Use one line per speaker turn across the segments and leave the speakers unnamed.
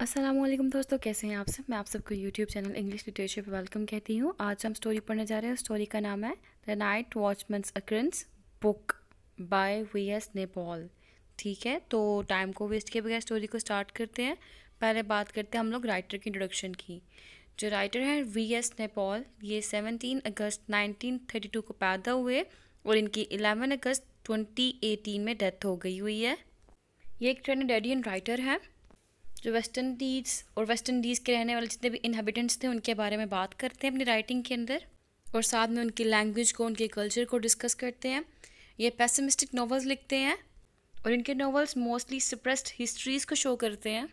असलम दोस्तों कैसे हैं आप सब मैं आप सबको यूट्यूब चैनल इंग्लिश लिटरेचर पर वेलकम कहती हूँ आज हम स्टोरी पढ़ने जा रहे हैं स्टोरी का नाम है the night watchman's occurrence book by V S Naipaul ठीक है तो टाइम को वेस्ट किए बगैर स्टोरी को स्टार्ट करते हैं पहले बात करते हैं हम लोग राइटर की इंट्रोडक्शन की जो राइटर हैं वी एस नेपाल ये 17 अगस्त 1932 को पैदा हुए और इनकी 11 अगस्त 2018 में डेथ हो गई हुई है ये एक ट्रेनडेडियन राइटर हैं जो वेस्टर्न इंडीज़ और वेस्टर्न इंडीज़ के रहने वाले जितने भी इनहेबिटेंट्स थे उनके बारे में बात करते हैं अपनी राइटिंग के अंदर और साथ में उनकी लैंग्वेज को उनके कल्चर को डिस्कस करते हैं ये पैसमिस्टिक नावल्स लिखते हैं और इनके नावल्स मोस्टली सप्रेस्ड हिस्ट्रीज़ को शो करते हैं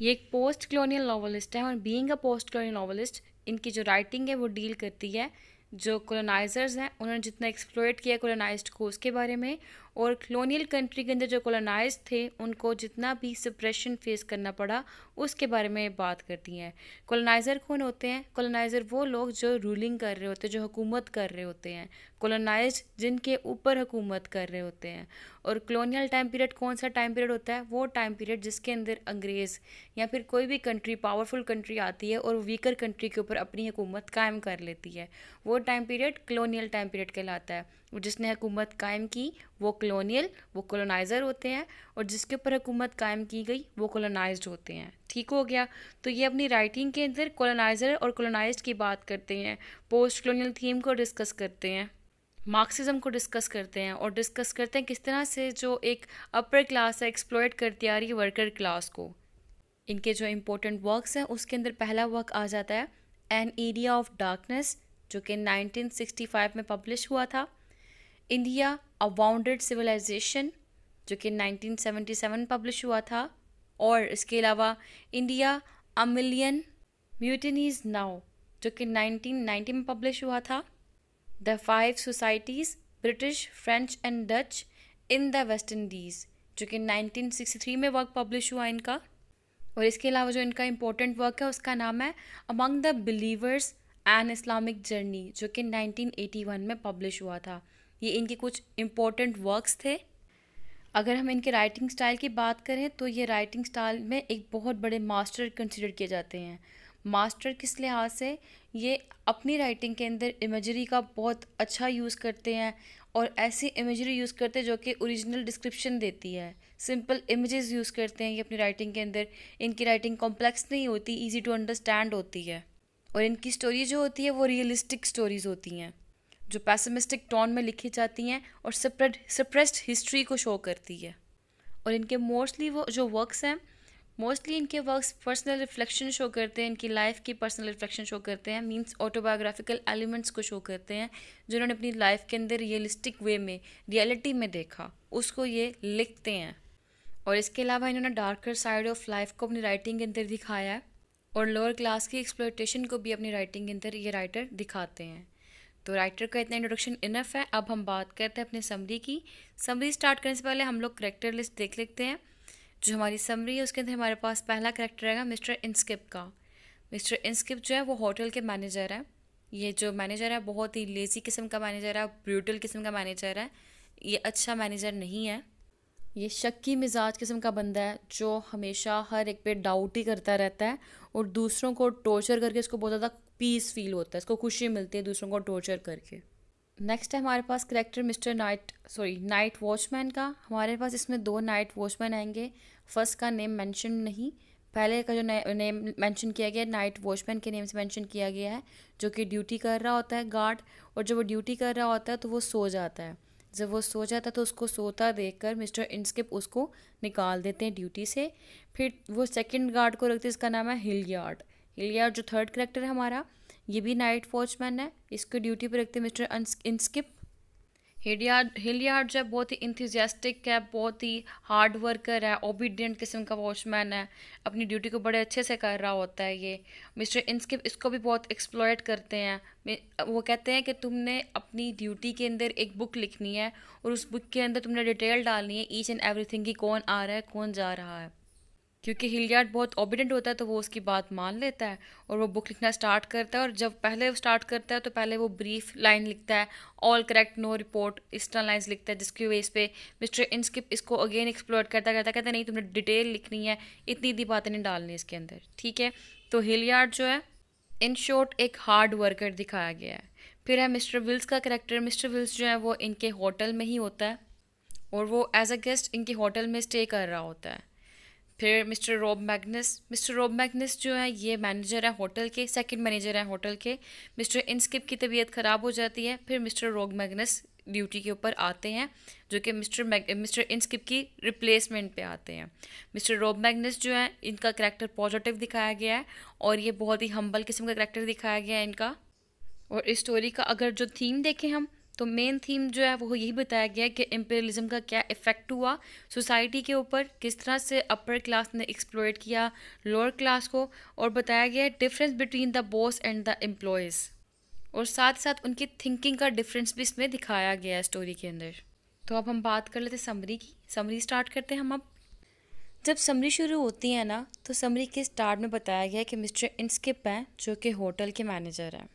ये एक पोस्ट कलोनियल नावलिस्ट है और being a post colonial novelist इनकी जो राइटिंग है वो डील करती है जो कॉलोनाइजर्स हैं उन्होंने जितना एक्सप्लोरेट किया कोलोनाइज को उसके बारे में और कलोनियल कंट्री के अंदर जो कॉलोनाइज थे उनको जितना भी सप्रेशन फेस करना पड़ा उसके बारे में बात करती हैं कॉलोनाइज़र कौन होते हैं कॉलोनाइज़र वो लोग जो रूलिंग कर रहे होते हैं जो हुकूमत कर रहे होते हैं कॉलोनाइज जिनके ऊपर हुकूमत कर रहे होते हैं और कलोनियल टाइम पीरियड कौन सा टाइम पीरियड होता है वो टाइम पीरियड जिसके अंदर अंग्रेज़ या फिर कोई भी कंट्री पावरफुल कंट्री आती है और वीकर कंट्री के ऊपर अपनी हुकूमत कायम कर लेती है वो time period colonial time period कहलाता है जिसने हुकूमत कायम की वो कलोनियल वो कलोनाइज़र होते हैं और जिसके ऊपर हुकूमत कायम की गई वो कलोनाइज होते हैं ठीक हो गया तो ये अपनी राइटिंग के अंदर कोलोनाइज़र और कॉलोनाइज की बात करते हैं पोस्ट कलोनियल थीम को डिस्कस करते हैं मार्क्सिज्म को डिस्कस करते हैं और डिस्कस करते हैं किस तरह से जो एक अपर क्लास है एक्सप्लोयड करती आ रही है वर्कर क्लास को इनके जो इम्पोर्टेंट वर्कस हैं उसके अंदर पहला वर्क आ जाता है एन एरिया ऑफ डार्कनेस जो कि 1965 में पब्लिश हुआ था इंडिया अ वाउंडेड सिविलाइजेशन जो कि 1977 पब्लिश हुआ था और इसके अलावा India a million mutinies now जो कि 1990 में पब्लिश हुआ था the five societies British French and Dutch in the West Indies जो कि 1963 में वर्क पब्लिश हुआ इनका और इसके अलावा जो इनका इम्पोर्टेंट वर्क है उसका नाम है among the believers an Islamic journey जो कि 1981 में पब्लिश हुआ था ये इनके कुछ इम्पोर्टेंट वर्क्स थे अगर हम इनके राइटिंग स्टाइल की बात करें तो ये राइटिंग स्टाइल में एक बहुत बड़े मास्टर कंसिडर किए जाते हैं मास्टर किस लिहाज से ये अपनी राइटिंग के अंदर इमेजरी का बहुत अच्छा यूज़ करते हैं और ऐसी इमेजरी यूज़ करते हैं जो कि ओरिजिनल डिस्क्रिप्शन देती है सिंपल इमेजेस यूज़ करते हैं ये अपनी राइटिंग के अंदर इनकी राइटिंग कॉम्प्लेक्स नहीं होती इजी टू अंडरस्टैंड होती है और इनकी स्टोरी जो होती है वो रियलिस्टिक स्टोरीज़ होती हैं जो पैसमिस्टिक टोन में लिखी जाती हैं और सप्रेड सप्रेस्ड हिस्ट्री को शो करती है और इनके मोस्टली वो जो वर्क्स हैं मोस्टली इनके वर्क्स पर्सनल रिफ्लेक्शन शो करते हैं इनकी लाइफ की पर्सनल रिफ्लेक्शन शो करते हैं मींस ऑटोबायोग्राफिकल एलिमेंट्स को शो करते हैं जिन्होंने अपनी लाइफ के अंदर रियलिस्टिक वे में रियलिटी में देखा उसको ये लिखते हैं और इसके अलावा इन्होंने डार्कर साइड ऑफ लाइफ को अपनी राइटिंग के अंदर दिखाया है और लोअर क्लास की एक्सप्लोटेशन को भी अपनी राइटिंग के अंदर ये राइटर दिखाते हैं तो राइटर का इतना इंट्रोडक्शन इनफ है अब हम बात करते हैं अपने समरी की समरी स्टार्ट करने से पहले हम लोग करेक्टर लिस्ट देख लेते हैं जो हमारी समरी है उसके अंदर हमारे पास पहला करेक्टर रहेगा मिस्टर इंस्किप का मिस्टर इंस्किप जो है वो होटल के मैनेजर है ये जो मैनेजर है बहुत ही लेज़ी किस्म का मैनेजर है ब्रूटल किस्म का मैनेजर है ये अच्छा मैनेजर नहीं है ये शक्की मिजाज किस्म का बंदा है जो हमेशा हर एक पे डाउट ही करता रहता है और दूसरों को टॉर्चर करके उसको बहुत ज़्यादा पीस फील होता है इसको खुशी मिलती है दूसरों को टॉर्चर करके नेक्स्ट है हमारे पास character mister night sorry night watchman का हमारे पास इसमें दो नाइट वॉचमैन आएंगे फर्स्ट का नेम मेंशन नहीं पहले का जो नेम मेंशन किया गया है नाइट वॉचमैन के नेम से मेंशन किया गया है जो कि ड्यूटी कर रहा होता है गार्ड और जब वो ड्यूटी कर रहा होता है तो वो सो जाता है जब वो सो जाता है तो उसको सोता कर मिस्टर इंस्किप उसको निकाल देते हैं ड्यूटी से फिर वो सेकंड गार्ड को रखते हैं इसका नाम है हिल यार्ड ये और जो थर्ड करेक्टर है हमारा ये भी नाइट वॉचमैन है इसको ड्यूटी पर रखते हैं मिस्टर इंस्किप हिलियार्ड हिलियार्ड जो है बहुत ही इंथ्यूजियास्टिक है बहुत ही हार्ड वर्कर है ओबीडियंट किस्म का वॉचमैन है अपनी ड्यूटी को बड़े अच्छे से कर रहा होता है ये मिस्टर इंस्किप इसको भी बहुत एक्सप्लोयट करते हैं वो कहते हैं कि तुमने अपनी ड्यूटी के अंदर एक बुक लिखनी है और उस बुक के अंदर तुमने डिटेल डालनी है ईच एंड एवरी की कौन आ रहा है कौन जा रहा है क्योंकि हिलियार्ड बहुत ओबिडेंट होता है तो वो उसकी बात मान लेता है और वो बुक लिखना स्टार्ट करता है और जब पहले वो स्टार्ट करता है तो पहले वो ब्रीफ लाइन लिखता है ऑल करेक्ट नो रिपोर्ट इस तरह लाइन्स लिखता है जिसकी बेस पे मिस्टर इनस्किप इसको अगेन एक्सप्लोर करता करता कहता नहीं तुमने डिटेल लिखनी है इतनी इतनी बातें नहीं डालनी इसके अंदर ठीक है तो हिलियार्ड जो है इन शॉर्ट एक हार्ड वर्कर दिखाया गया है फिर है मिस्टर विल्स का करेक्टर मिस्टर विल्स जो है वो इनके होटल में ही होता है और वो एज अ गेस्ट इनके होटल में स्टे कर रहा होता है फिर mister Rob Magnus mister Rob Magnus जो है ये मैनेजर है होटल के सेकंड मैनेजर है होटल के मिस्टर इंस्किप की तबीयत ख़राब हो जाती है फिर मिस्टर रॉब मैग्नस ड्यूटी के ऊपर आते हैं जो कि मिस्टर मिस्टर इंस्किप की रिप्लेसमेंट पे आते हैं मिस्टर रॉब मैग्नस जो है इनका करैक्टर पॉजिटिव दिखाया गया है और ये बहुत ही हम्बल किस्म का करैक्टर दिखाया गया है इनका और इस स्टोरी का अगर जो थीम देखें हम तो मेन थीम जो है वो यही बताया गया है कि एम्पेरियलिज्म का क्या इफ़ेक्ट हुआ सोसाइटी के ऊपर किस तरह से अपर क्लास ने एक्सप्लोर किया लोअर क्लास को और बताया गया है difference between the boss and the employees और साथ साथ उनकी थिंकिंग का डिफरेंस भी इसमें दिखाया गया है स्टोरी के अंदर तो अब हम बात कर लेते समरी की समरी स्टार्ट करते हैं हम अब जब समरी शुरू होती है ना तो समरी के स्टार्ट में बताया गया है कि मिस्टर इंस्किप हैं जो कि होटल के मैनेजर हैं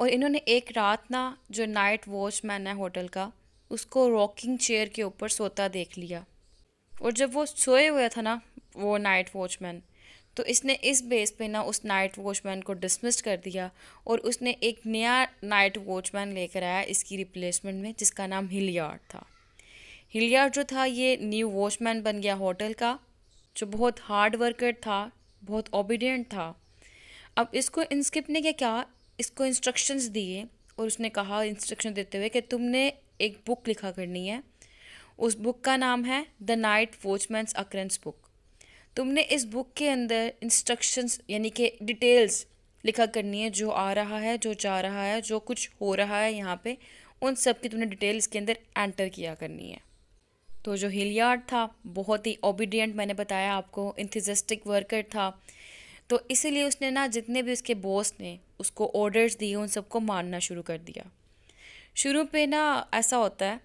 और इन्होंने एक रात ना जो नाइट वॉचमैन है होटल का उसको रॉकिंग चेयर के ऊपर सोता देख लिया और जब वो सोए हुआ था ना वो नाइट वॉचमैन तो इसने इस बेस पे ना उस नाइट वॉचमैन को डिसमिस कर दिया और उसने एक नया नाइट वॉचमैन लेकर आया इसकी रिप्लेसमेंट में जिसका नाम हिलियार्ड था हिलियार्ड जो था ये न्यू वॉचमैन बन गया होटल का जो बहुत हार्ड वर्कर था बहुत ओबीडियंट था अब इसको इंस्किप ने क्या क्या इसको इंस्ट्रक्शंस दिए और उसने कहा इंस्ट्रक्शन देते हुए कि तुमने एक बुक लिखा करनी है उस बुक का नाम है the night watchman's occurrence book तुमने इस बुक के अंदर इंस्ट्रक्शंस यानी कि डिटेल्स लिखा करनी है जो आ रहा है जो जा रहा है जो कुछ हो रहा है यहाँ पे उन सब की तुमने डिटेल्स के अंदर एंटर किया करनी है तो जो हिलियार्ड था बहुत ही ओबीडियंट मैंने बताया आपको इंथिजस्टिक वर्कर था तो इसीलिए उसने ना जितने भी उसके बॉस ने उसको ऑर्डर्स दिए उन सबको मारना शुरू कर दिया शुरू पे ना ऐसा होता है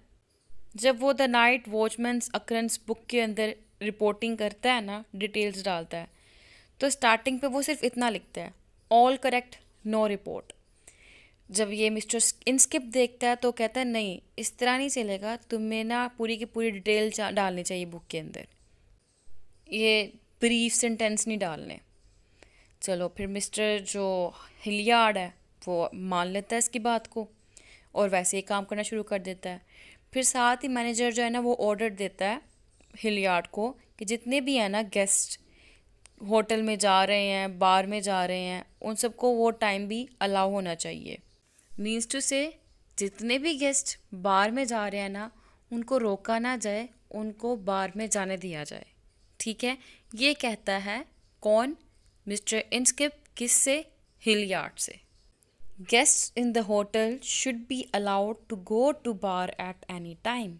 जब वो the night watchman's occurrence book के अंदर रिपोर्टिंग करता है ना डिटेल्स डालता है तो स्टार्टिंग पे वो सिर्फ इतना लिखता है ऑल करेक्ट नो रिपोर्ट जब ये मिस्टर इनस्किप देखता है तो कहता है नहीं इस तरह नहीं चलेगा तुम्हें ना पूरी की पूरी डिटेल डालनी चाहिए बुक के अंदर ये ब्रीफ सेंटेंस नहीं डालने चलो फिर मिस्टर जो हिलियार्ड है वो मान लेता है इसकी बात को और वैसे ही काम करना शुरू कर देता है फिर साथ ही मैनेजर जो है ना वो ऑर्डर देता है हिलियार्ड को कि जितने भी हैं ना गेस्ट होटल में जा रहे हैं बार में जा रहे हैं उन सबको वो टाइम भी अलाउ होना चाहिए मीन्स टू से जितने भी गेस्ट बार में जा रहे हैं ना उनको रोका ना जाए उनको बार में जाने दिया जाए ठीक है ये कहता है कौन मिस्टर इंस्किप किस से हिल यार्ड से guest in the hotel should be allowed to go to bar at any time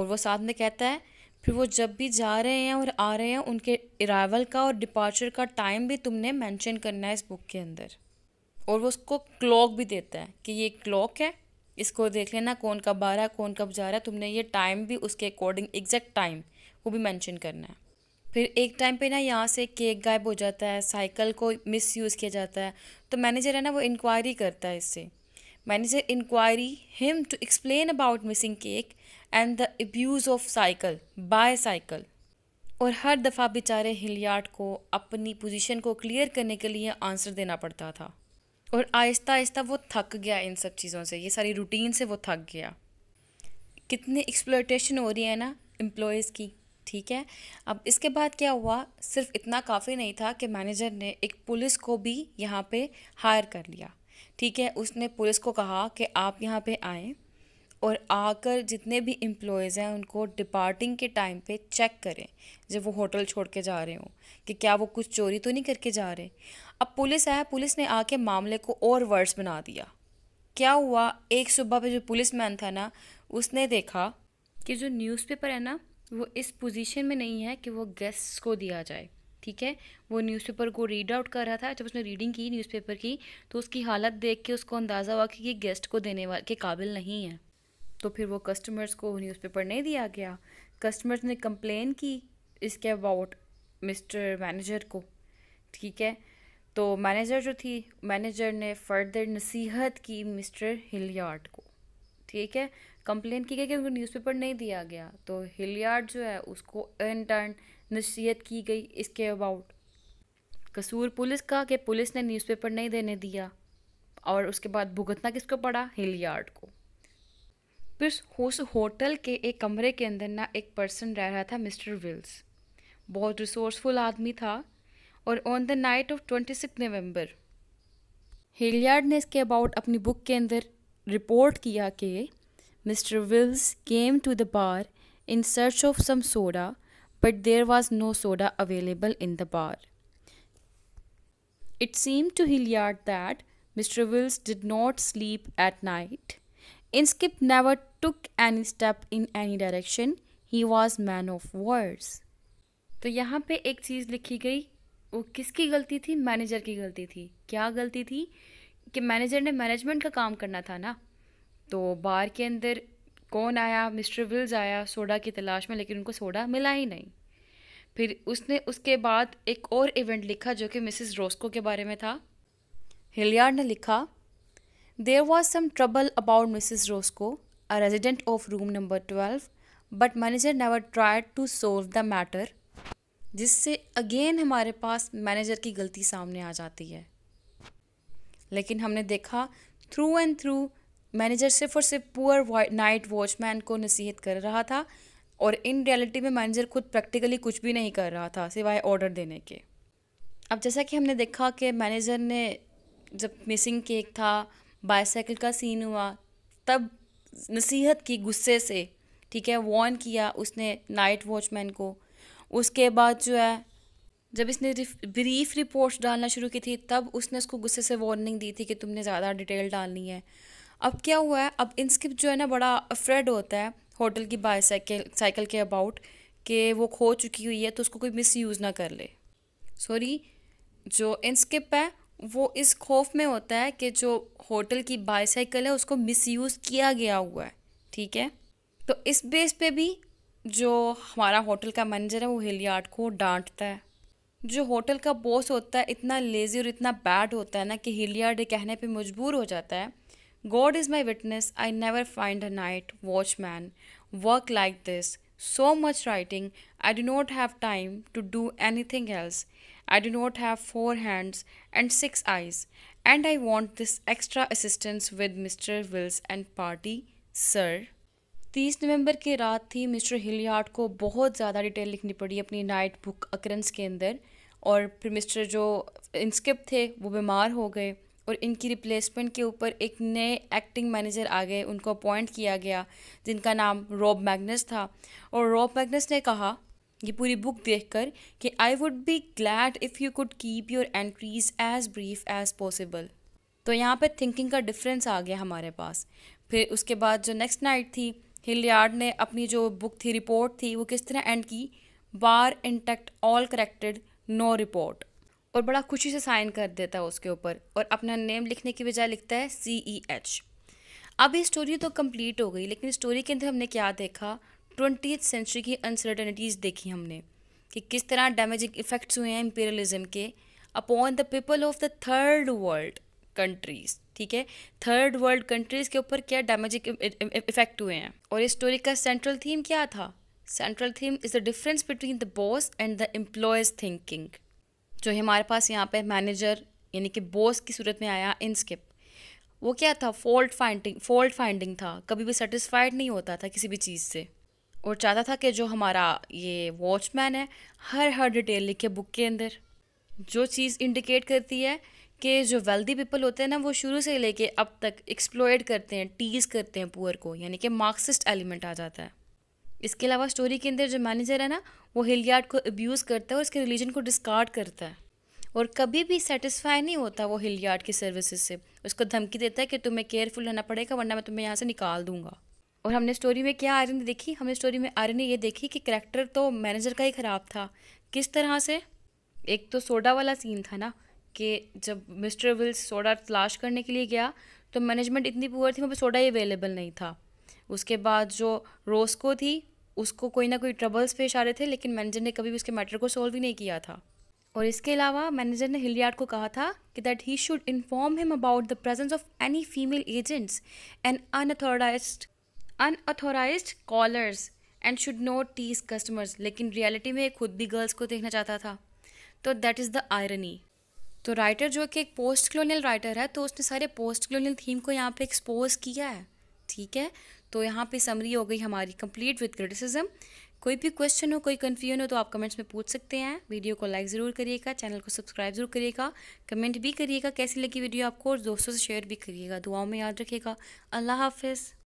और वो साथ में कहता है फिर वो जब भी जा रहे हैं और आ रहे हैं उनके अराइवल का और डिपार्चर का टाइम भी तुमने मेंशन करना है इस बुक के अंदर और वो उसको क्लॉक भी देता है कि ये क्लॉक है इसको देख लेना कौन कब आ रहा है कौन कब जा रहा है तुमने ये टाइम भी उसके अकॉर्डिंग एग्जैक्ट टाइम वो भी मेंशन करना है फिर एक टाइम पे ना यहाँ से केक गायब हो जाता है साइकिल को मिस यूज़ किया जाता है तो मैनेजर है ना वो इंक्वायरी करता है इससे manager inquiry him to explain about missing cake and the abuse of cycle by cycle और हर दफ़ा बेचारे हिलियार्ड को अपनी पोजीशन को क्लियर करने के लिए आंसर देना पड़ता था और आहिस्ता आहिस्ता वो थक गया इन सब चीज़ों से ये सारी रूटीन से वो थक गया कितने एक्सप्लोटेशन हो रही है ना एम्प्लॉयज़ की ठीक है अब इसके बाद क्या हुआ सिर्फ इतना काफ़ी नहीं था कि मैनेजर ने एक पुलिस को भी यहाँ पे हायर कर लिया ठीक है उसने पुलिस को कहा कि आप यहाँ पे आएँ और आकर जितने भी एम्प्लॉयज़ हैं उनको डिपार्टिंग के टाइम पे चेक करें जब वो होटल छोड़ के जा रहे हों कि क्या वो कुछ चोरी तो नहीं करके जा रहे अब पुलिस आया पुलिस ने आके मामले को और वर्स बना दिया क्या हुआ एक सुबह पे जो पुलिस मैन था ना उसने देखा कि जो न्यूज़पेपर है ना वो इस पोजीशन में नहीं है कि वो गेस्ट को दिया जाए ठीक है वो न्यूज़पेपर को रीड आउट कर रहा था जब उसने रीडिंग की न्यूज़पेपर की तो उसकी हालत देख के उसको अंदाज़ा हुआ कि ये गेस्ट को देने वाले के काबिल नहीं है तो फिर वो कस्टमर्स को न्यूज़पेपर नहीं दिया गया कस्टमर्स ने कंप्लेन की इसके अबाउट मिस्टर मैनेजर को ठीक है तो मैनेजर जो थी मैनेजर ने फर्दर नसीहत की मिस्टर हिलियार्ड को ठीक है कंप्लेन की गई कि उनको न्यूज़पेपर नहीं दिया गया तो हिलियार्ड जो है उसको इन टर्न नसीहत की गई इसके अबाउट कसूर पुलिस का कि पुलिस ने न्यूज़पेपर नहीं देने दिया और उसके बाद भुगतना किसको पड़ा हिलियार्ड को फिर उस होटल के एक कमरे के अंदर ना एक पर्सन रह रहा था मिस्टर विल्स बहुत रिसोर्सफुल आदमी था और on the night of twenty six November Hilliard ने इसके अबाउट अपनी बुक के अंदर रिपोर्ट किया कि Mr. Wills came to the bar in search of some soda, but there was no soda available in the bar. It seemed to Hilliard that Mr. Wills did not sleep at night. Inskip never took any step in any direction. He was man of words. तो यहाँ पे एक चीज़ लिखी गई वो किसकी गलती थी मैनेजर की गलती थी क्या गलती थी कि मैनेजर ने मैनेजमेंट का काम करना था ना तो बार के अंदर कौन आया मिस्टर विल्स आया सोडा की तलाश में लेकिन उनको सोडा मिला ही नहीं फिर उसने उसके बाद एक और इवेंट लिखा जो कि मिसिस रोस्को के बारे में था हिलियार्ड ने लिखा there was some trouble about Mrs Roscoe a resident of room number twelve but manager never tried to solve the matter जिससे अगेन हमारे पास मैनेजर की गलती सामने आ जाती है लेकिन हमने देखा थ्रू एंड थ्रू मैनेजर सिर्फ और सिर्फ पुअर नाइट वॉचमैन को नसीहत कर रहा था और इन रियलिटी में मैनेजर खुद प्रैक्टिकली कुछ भी नहीं कर रहा था सिवाय ऑर्डर देने के अब जैसा कि हमने देखा कि मैनेजर ने जब मिसिंग केक था बाईसाइकिल का सीन हुआ तब नसीहत की गुस्से से ठीक है वॉर्न किया उसने नाइट वॉचमैन को उसके बाद जो है जब इसने ब्रीफ रिपोर्ट्स डालना शुरू की थी तब उसने उसको गुस्से से वार्निंग दी थी कि तुमने ज़्यादा डिटेल डालनी है अब क्या हुआ है अब इंस्किप जो है ना बड़ा अफ्रेड होता है होटल की बाई साइकिल साइकिल के अबाउट कि वो खो चुकी हुई है तो उसको कोई मिस यूज़ ना कर ले सॉरी जो इंस्किप है वो इस खौफ में होता है कि जो होटल की बाईसाइकिल है उसको मिस यूज़ किया गया हुआ है ठीक है तो इस बेस पे भी जो हमारा होटल का मैनेजर है वो हिलियार्ड को डांटता है जो होटल का बॉस होता है इतना लेज़ी और इतना बैड होता है ना कि हिलियाड कहने पे मजबूर हो जाता है God is my witness, I never find a night watchman work like this. So much writing, I do not have time to do anything else. I do not have four hands and six eyes, and I want this extra assistance with Mr. Wills and party, sir. तीस नवंबर की रात थी mister Hilliard को बहुत ज़्यादा detail लिखनी पड़ी अपनी नाइट बुक अकरेंस के अंदर और फिर मिस्टर जो इंस्किप थे वो बीमार हो गए और इनकी रिप्लेसमेंट के ऊपर एक नए एक्टिंग मैनेजर आ गए उनको अपॉइंट किया गया जिनका नाम रॉब मैग्नस था और रॉब मैग्नस ने कहा ये पूरी बुक देखकर कि I would be glad if you could keep your entries as brief as possible तो यहाँ पे थिंकिंग का डिफरेंस आ गया हमारे पास फिर उसके बाद जो नेक्स्ट नाइट थी हिलियार्ड ने अपनी जो बुक थी रिपोर्ट थी वो किस तरह एंड की बार intact all corrected no report और बड़ा खुशी से साइन कर देता है उसके ऊपर और अपना नेम लिखने की बजाय लिखता है सी ई एच अब ये स्टोरी तो कंप्लीट हो गई लेकिन स्टोरी के अंदर हमने क्या देखा ट्वेंटी सेंचुरी की अनसर्टनिटीज़ देखी हमने कि किस तरह डैमेजिंग इफ़ेक्ट्स हुए हैं इम्पेरियलिज्म के upon the people of the third world countries ठीक है थर्ड वर्ल्ड कंट्रीज़ के ऊपर क्या damaging effect e-, e-, e-, हुए हैं और इस स्टोरी का सेंट्रल थीम क्या था central theme is the difference between the boss and the employees thinking जो हमारे पास यहाँ पे मैनेजर यानी कि बॉस की सूरत में आया इनस्किप वो क्या था फॉल्ट फाइंडिंग फॉल्ट फाइंडिंग था कभी भी सेटिस्फाइड नहीं होता था किसी भी चीज़ से और चाहता था कि जो हमारा ये वॉचमैन है हर हर डिटेल लिखे बुक के अंदर जो चीज़ इंडिकेट करती है कि जो वेल्दी पीपल होते हैं ना वो शुरू से लेके अब तक एक्सप्लोयड करते हैं टीज करते हैं पुअर को यानी कि मार्क्सिस्ट एलिमेंट आ जाता है इसके अलावा स्टोरी के अंदर जो मैनेजर है ना वो हिलियार्ड को अब्यूज़ करता है और उसके रिलीजन को डिस्कार्ड करता है और कभी भी सेटिस्फाई नहीं होता वो हिलियार्ड की सर्विसेज से उसको धमकी देता है कि तुम्हें केयरफुल रहना पड़ेगा वरना मैं तुम्हें यहाँ से निकाल दूंगा और हमने स्टोरी में क्या आयरन देखी हमने स्टोरी में आयरन ये देखी कि करेक्टर तो मैनेजर का ही ख़राब था किस तरह से एक तो सोडा वाला सीन था ना कि जब मिस्टर विल्स सोडा तलाश करने के लिए गया तो मैनेजमेंट इतनी पुअर थी वहाँ पर सोडा ही अवेलेबल नहीं था उसके बाद जो रोस्को थी उसको कोई ना कोई ट्रबल्स पेश आ रहे थे लेकिन मैनेजर ने कभी भी उसके मैटर को सॉल्व ही नहीं किया था और इसके अलावा मैनेजर ने हिलियार्ड को कहा था कि that he should inform him about the presence of any female agents and unauthorised unauthorised callers and should not tease customers लेकिन रियलिटी में खुद भी गर्ल्स को देखना चाहता था तो दैट इज़ द आयरनी तो राइटर जो कि एक पोस्ट कलोनियल राइटर है तो उसने सारे पोस्ट कलोनियल थीम को यहाँ पे एक्सपोज किया है ठीक है तो यहाँ पे समरी हो गई हमारी कंप्लीट विद क्रिटिसिज्म कोई भी क्वेश्चन हो कोई कन्फ्यूजन हो तो आप कमेंट्स में पूछ सकते हैं वीडियो को लाइक ज़रूर करिएगा चैनल को सब्सक्राइब ज़रूर करिएगा कमेंट भी करिएगा कैसी लगी वीडियो आपको और दोस्तों से शेयर भी करिएगा दुआओं में याद रखिएगा अल्लाह हाफिज़